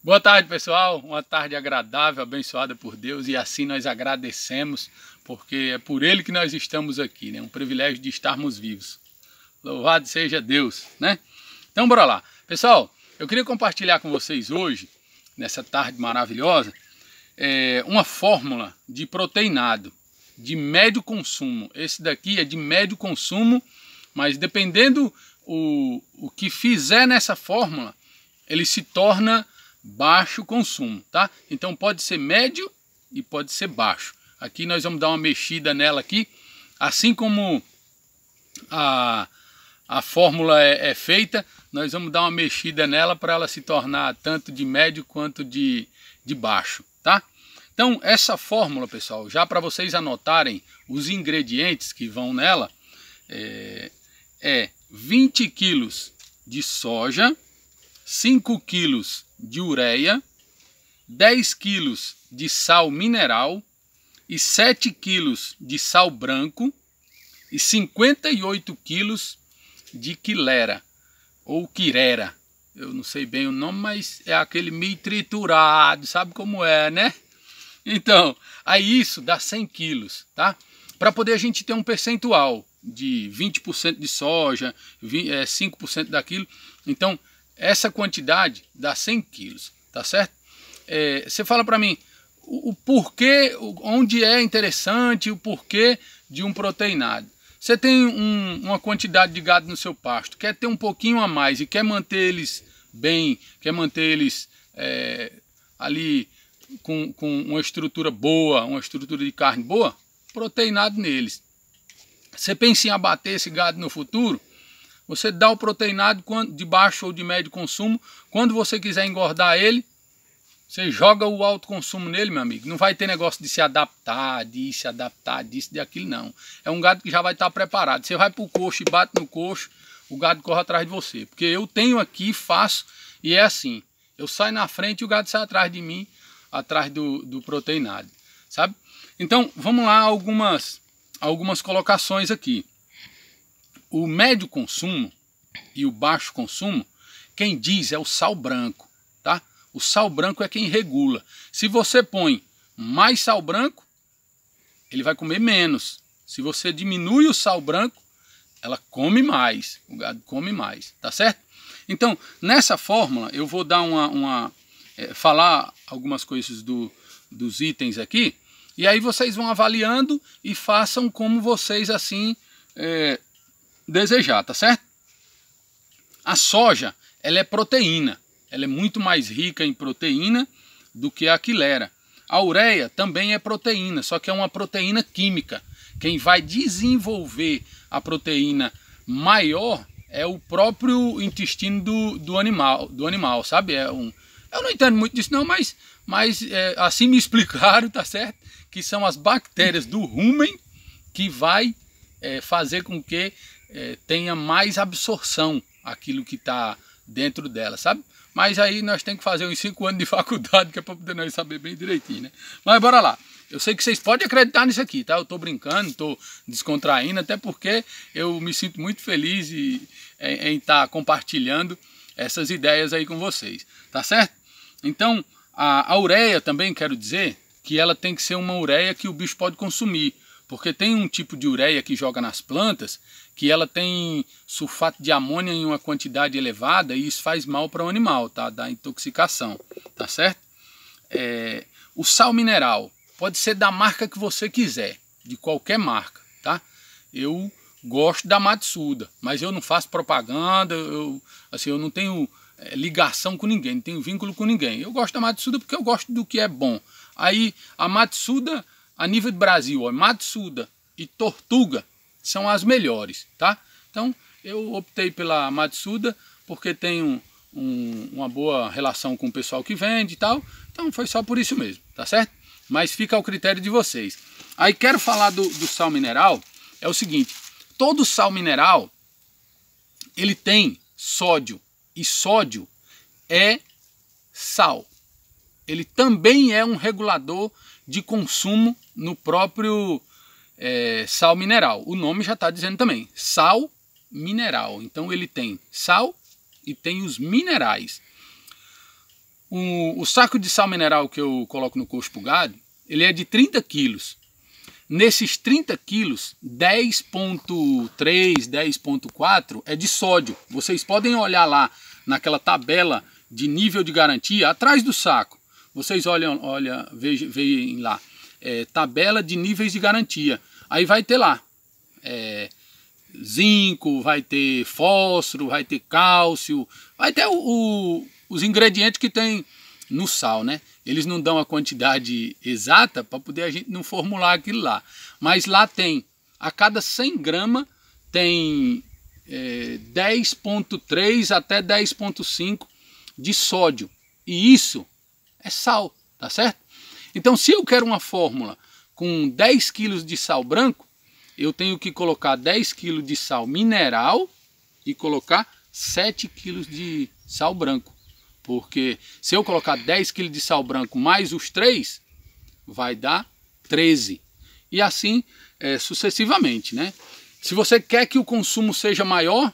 Boa tarde, pessoal. Uma tarde agradável, abençoada por Deus e assim nós agradecemos, porque é por Ele que nós estamos aqui, né? Um privilégio de estarmos vivos. Louvado seja Deus, né? Então, bora lá. Pessoal, eu queria compartilhar com vocês hoje, nessa tarde maravilhosa, é uma fórmula de proteinado de médio consumo. Esse daqui é de médio consumo, mas dependendo o, o que fizer nessa fórmula, ele se torna baixo consumo, tá? Então pode ser médio e pode ser baixo. Aqui nós vamos dar uma mexida nela aqui, assim como a, a fórmula é, é feita, nós vamos dar uma mexida nela para ela se tornar tanto de médio quanto de, de baixo, tá? Então essa fórmula, pessoal, já para vocês anotarem os ingredientes que vão nela, é, é 20 quilos de soja, 5 quilos de ureia, 10 quilos de sal mineral e 7 quilos de sal branco e 58 quilos de quilera ou quirera. Eu não sei bem o nome, mas é aquele meio triturado, sabe como é, né? Então, aí isso dá 100 quilos, tá? Para poder a gente ter um percentual de 20% de soja, 5% é, daquilo. Então, essa quantidade dá 100 quilos, tá certo? É, você fala para mim o, o porquê, o, onde é interessante o porquê de um proteinado. Você tem um, uma quantidade de gado no seu pasto, quer ter um pouquinho a mais e quer manter eles bem, quer manter eles é, ali com, com uma estrutura boa, uma estrutura de carne boa, proteinado neles. Você pensa em abater esse gado no futuro? Você dá o proteinado de baixo ou de médio consumo. Quando você quiser engordar ele, você joga o alto consumo nele, meu amigo. Não vai ter negócio de se adaptar, de se adaptar, disso, de aquilo, não. É um gado que já vai estar preparado. Você vai para o coxo e bate no coxo, o gado corre atrás de você. Porque eu tenho aqui, faço, e é assim. Eu saio na frente e o gado sai atrás de mim, atrás do, do proteinado, sabe? Então, vamos lá, algumas, algumas colocações aqui. O médio consumo e o baixo consumo, quem diz é o sal branco, tá? O sal branco é quem regula. Se você põe mais sal branco, ele vai comer menos. Se você diminui o sal branco, ela come mais, o gado come mais, tá certo? Então, nessa fórmula, eu vou dar uma. uma é, falar algumas coisas do, dos itens aqui, e aí vocês vão avaliando e façam como vocês assim é, desejar, tá certo? A soja, ela é proteína. Ela é muito mais rica em proteína do que a quilera. A ureia também é proteína, só que é uma proteína química. Quem vai desenvolver a proteína maior é o próprio intestino do, do animal, do animal, sabe? É um, eu não entendo muito disso não, mas, mas é, assim me explicaram, tá certo? Que são as bactérias do rumen que vai é, fazer com que é, tenha mais absorção aquilo que está dentro dela, sabe? Mas aí nós temos que fazer uns 5 anos de faculdade, que é para poder nós saber bem direitinho, né? Mas bora lá. Eu sei que vocês podem acreditar nisso aqui, tá? Eu tô brincando, tô descontraindo, até porque eu me sinto muito feliz e, em estar tá compartilhando essas ideias aí com vocês, tá certo? Então, a, a ureia também quero dizer que ela tem que ser uma ureia que o bicho pode consumir, porque tem um tipo de ureia que joga nas plantas que ela tem sulfato de amônia em uma quantidade elevada e isso faz mal para o animal, tá? Dá intoxicação, tá certo? É, o sal mineral pode ser da marca que você quiser, de qualquer marca, tá? Eu gosto da Matsuda, mas eu não faço propaganda, eu, assim, eu não tenho é, ligação com ninguém, não tenho vínculo com ninguém. Eu gosto da Matsuda porque eu gosto do que é bom. Aí a Matsuda, a nível do Brasil, ó, Matsuda e Tortuga são as melhores, tá? Então eu optei pela Matsuda porque tem um, um, uma boa relação com o pessoal que vende e tal. Então foi só por isso mesmo, tá certo? Mas fica ao critério de vocês. Aí quero falar do, do sal mineral. É o seguinte, todo sal mineral ele tem sódio e sódio é sal. Ele também é um regulador de consumo no próprio é, sal mineral. O nome já está dizendo também, sal mineral. Então ele tem sal e tem os minerais. O, o saco de sal mineral que eu coloco no coxo bugado, ele é de 30 quilos. Nesses 30 quilos, 10.3, 10.4 é de sódio. Vocês podem olhar lá naquela tabela de nível de garantia atrás do saco. Vocês olham, olha, veem lá é, tabela de níveis de garantia. Aí vai ter lá é, zinco, vai ter fósforo, vai ter cálcio, vai ter o, o, os ingredientes que tem no sal, né? Eles não dão a quantidade exata para poder a gente não formular aquilo lá. Mas lá tem, a cada 100 gramas tem é, 10.3 até 10.5 de sódio. E isso é sal, tá certo? Então, se eu quero uma fórmula com 10 quilos de sal branco, eu tenho que colocar 10 quilos de sal mineral e colocar 7 quilos de sal branco. Porque se eu colocar 10 quilos de sal branco mais os 3, vai dar 13. E assim é, sucessivamente, né? Se você quer que o consumo seja maior,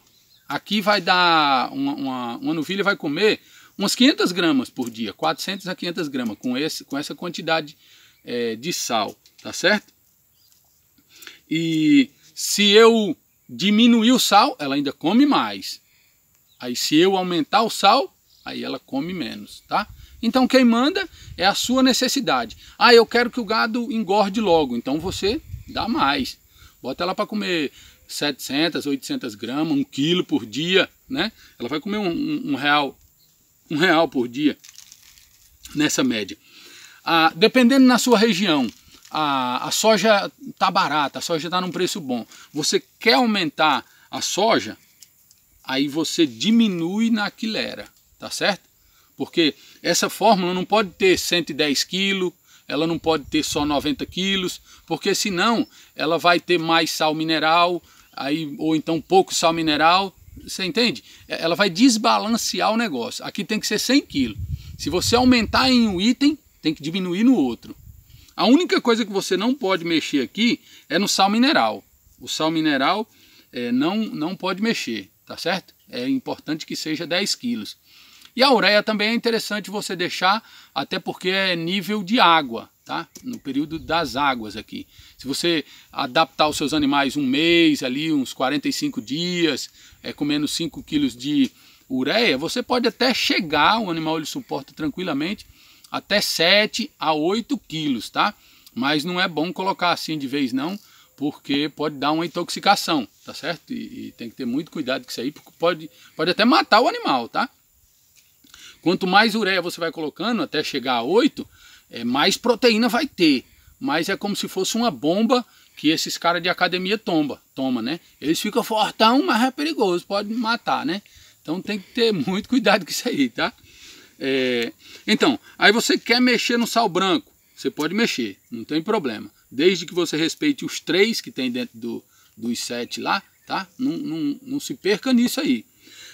aqui vai dar uma, uma, uma novilha vai comer umas 500 gramas por dia, 400 a 500 gramas, com, esse, com essa quantidade é, de sal, tá certo? E se eu diminuir o sal, ela ainda come mais. Aí se eu aumentar o sal, aí ela come menos, tá? Então quem manda é a sua necessidade. Ah, eu quero que o gado engorde logo, então você dá mais. Bota ela para comer 700, 800 gramas, 1 quilo por dia, né? Ela vai comer um, um real um real por dia nessa média. Ah, dependendo na sua região, a, a soja está barata, a soja está num preço bom. Você quer aumentar a soja, aí você diminui na quilera, tá certo? Porque essa fórmula não pode ter 110 quilos, ela não pode ter só 90 quilos, porque senão ela vai ter mais sal mineral, aí, ou então pouco sal mineral, você entende? É, ela vai desbalancear o negócio. Aqui tem que ser 100 quilos. Se você aumentar em um item, tem que diminuir no outro. A única coisa que você não pode mexer aqui é no sal mineral. O sal mineral é, não, não pode mexer, tá certo? É importante que seja 10 quilos. E a ureia também é interessante você deixar, até porque é nível de água tá? No período das águas aqui. Se você adaptar os seus animais um mês ali, uns 45 dias, é, comendo 5 quilos de ureia, você pode até chegar, o animal ele suporta tranquilamente, até 7 a 8 quilos, tá? Mas não é bom colocar assim de vez não, porque pode dar uma intoxicação, tá certo? E, e tem que ter muito cuidado com isso aí, porque pode, pode até matar o animal, tá? Quanto mais ureia você vai colocando, até chegar a 8, é, mais proteína vai ter. Mas é como se fosse uma bomba que esses caras de academia tomba, toma, né? Eles ficam fortão, mas é perigoso, pode matar, né? Então tem que ter muito cuidado com isso aí, tá? É, então, aí você quer mexer no sal branco, você pode mexer, não tem problema. Desde que você respeite os três que tem dentro do, dos sete lá, tá? Não, não, não se perca nisso aí.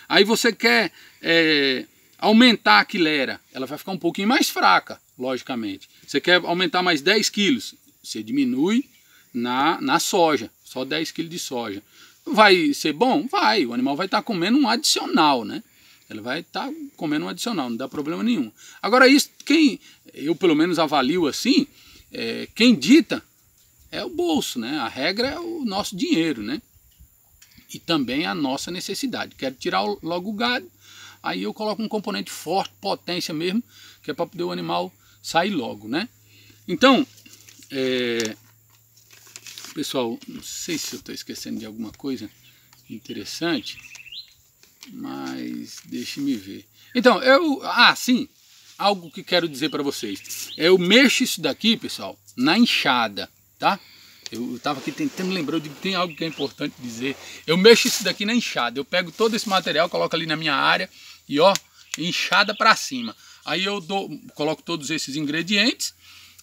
Aí você quer é, aumentar a quilera, ela vai ficar um pouquinho mais fraca, logicamente. Você quer aumentar mais 10 quilos, você diminui na, na soja, só 10 quilos de soja. Vai ser bom? Vai, o animal vai estar tá comendo um adicional, né? Ele vai estar tá comendo um adicional, não dá problema nenhum. Agora isso, quem, eu pelo menos avalio assim, é, quem dita é o bolso, né? A regra é o nosso dinheiro, né? E também a nossa necessidade. Quero tirar logo o gado, Aí eu coloco um componente forte, potência mesmo, que é para poder o animal sair logo, né? Então, é... pessoal, não sei se eu estou esquecendo de alguma coisa interessante, mas deixe-me ver. Então, eu... Ah, sim! Algo que quero dizer para vocês. Eu mexo isso daqui, pessoal, na enxada, tá? Eu estava aqui tentando lembrar, eu digo, tem algo que é importante dizer. Eu mexo isso daqui na enxada, eu pego todo esse material, coloco ali na minha área e ó, enxada para cima. Aí eu dou, coloco todos esses ingredientes,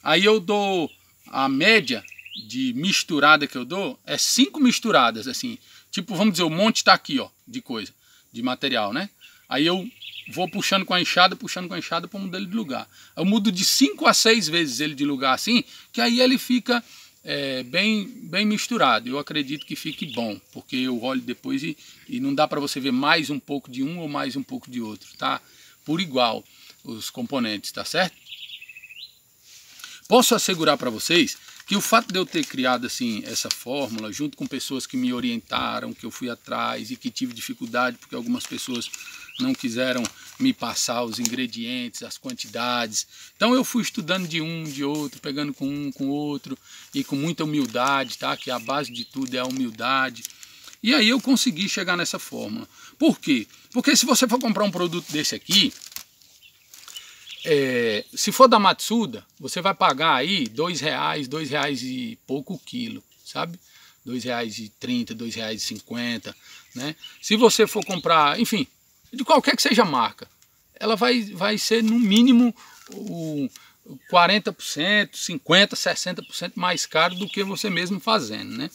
aí eu dou a média de misturada que eu dou, é cinco misturadas, assim. Tipo, vamos dizer, o monte está aqui, ó, de coisa, de material, né? Aí eu vou puxando com a enxada, puxando com a enxada para mudar ele de lugar. Eu mudo de cinco a seis vezes ele de lugar assim, que aí ele fica é, bem, bem misturado. Eu acredito que fique bom, porque eu olho depois e, e não dá para você ver mais um pouco de um ou mais um pouco de outro, tá? Por igual os componentes, tá certo? Posso assegurar para vocês que o fato de eu ter criado assim essa fórmula junto com pessoas que me orientaram, que eu fui atrás e que tive dificuldade porque algumas pessoas não quiseram me passar os ingredientes, as quantidades. Então eu fui estudando de um, de outro, pegando com um, com outro e com muita humildade, tá? Que a base de tudo é a humildade. E aí eu consegui chegar nessa fórmula. Por quê? Porque se você for comprar um produto desse aqui, é, se for da Matsuda, você vai pagar aí dois reais, dois reais e pouco o quilo, sabe? R$ 2,30, R$ 2,50, né? Se você for comprar, enfim, de qualquer que seja a marca, ela vai, vai ser no mínimo o 40%, 50%, 60% mais caro do que você mesmo fazendo, né?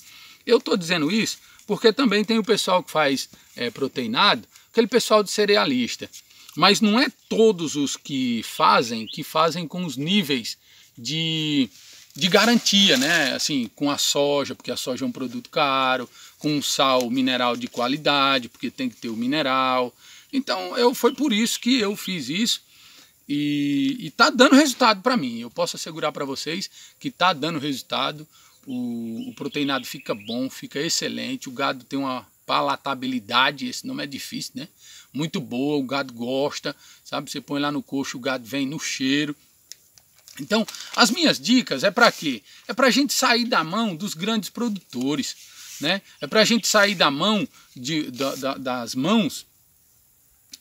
Eu estou dizendo isso porque também tem o pessoal que faz é, proteinado, aquele pessoal de cerealista. Mas não é todos os que fazem que fazem com os níveis de, de garantia, né? Assim, com a soja, porque a soja é um produto caro, com um sal mineral de qualidade, porque tem que ter o mineral, então eu foi por isso que eu fiz isso e, está dando resultado para mim. Eu posso assegurar para vocês que está dando resultado. O, o, proteinado fica bom, fica excelente. O gado tem uma palatabilidade, esse nome é difícil, né? Muito boa, o gado gosta, sabe? Você põe lá no coxo, o gado vem no cheiro. Então, as minhas dicas é para quê? É para a gente sair da mão dos grandes produtores, né? É para a gente sair da mão de, da, da, das mãos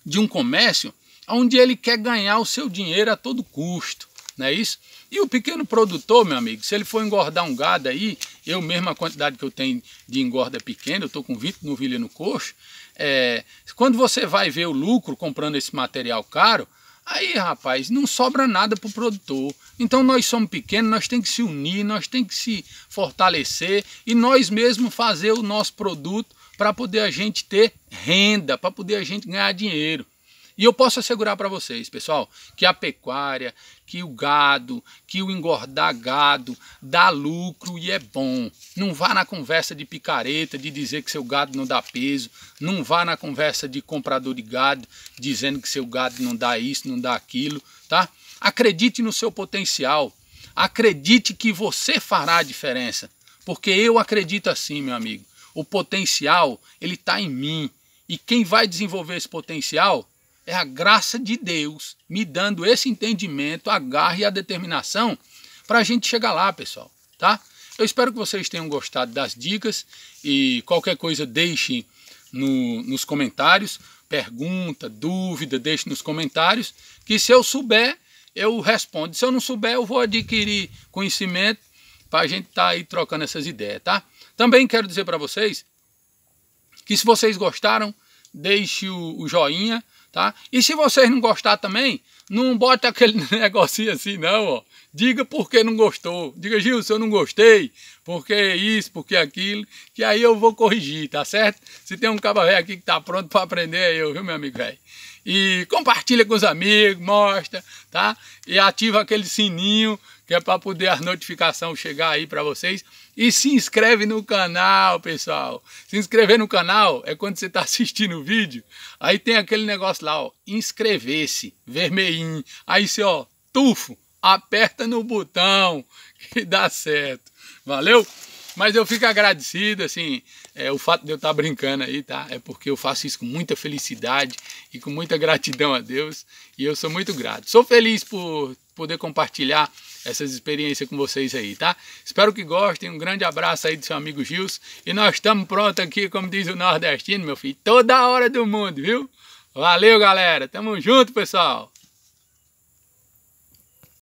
de um comércio onde ele quer ganhar o seu dinheiro a todo custo, não é isso? E o pequeno produtor, meu amigo, se ele for engordar um gado aí, eu mesmo a quantidade que eu tenho de engorda pequena, eu estou com 20 novilha no coxo, é, quando você vai ver o lucro comprando esse material caro, aí rapaz, não sobra nada para o produtor. Então nós somos pequenos, nós temos que se unir, nós temos que se fortalecer e nós mesmos fazer o nosso produto para poder a gente ter renda, para poder a gente ganhar dinheiro. E eu posso assegurar para vocês, pessoal, que a pecuária, que o gado, que o engordar gado dá lucro e é bom. Não vá na conversa de picareta de dizer que seu gado não dá peso, não vá na conversa de comprador de gado dizendo que seu gado não dá isso, não dá aquilo, tá? Acredite no seu potencial. Acredite que você fará a diferença, porque eu acredito assim, meu amigo. O potencial, ele está em mim. E quem vai desenvolver esse potencial é a graça de Deus, me dando esse entendimento, a garra e a determinação para a gente chegar lá, pessoal, tá? Eu espero que vocês tenham gostado das dicas e qualquer coisa deixe no, nos comentários, pergunta, dúvida, deixe nos comentários, que se eu souber, eu respondo. Se eu não souber, eu vou adquirir conhecimento para a gente estar tá aí trocando essas ideias, tá? Também quero dizer para vocês que se vocês gostaram, deixe o, o joinha, tá? E se vocês não gostar também, não bota aquele negocinho assim não, ó. Diga porque não gostou. Diga, Gil, se eu não gostei, porque isso, porque aquilo, que aí eu vou corrigir, tá certo? Se tem um cabaré aqui que tá pronto para aprender, é eu, viu, meu amigo velho? E compartilha com os amigos, mostra, tá? E ativa aquele sininho que é para poder as notificações chegar aí para vocês. E se inscreve no canal, pessoal. Se inscrever no canal é quando você está assistindo o vídeo. Aí tem aquele negócio lá, ó, inscrever-se, vermelhinho. Aí você, ó, tufo, aperta no botão que dá certo. Valeu? Mas eu fico agradecido, assim, é, o fato de eu estar brincando aí, tá? É porque eu faço isso com muita felicidade e com muita gratidão a Deus. E eu sou muito grato. Sou feliz por poder compartilhar essas experiências com vocês aí, tá? Espero que gostem. Um grande abraço aí do seu amigo Gils. E nós estamos prontos aqui, como diz o nordestino, meu filho, toda hora do mundo, viu? Valeu, galera. Tamo junto, pessoal.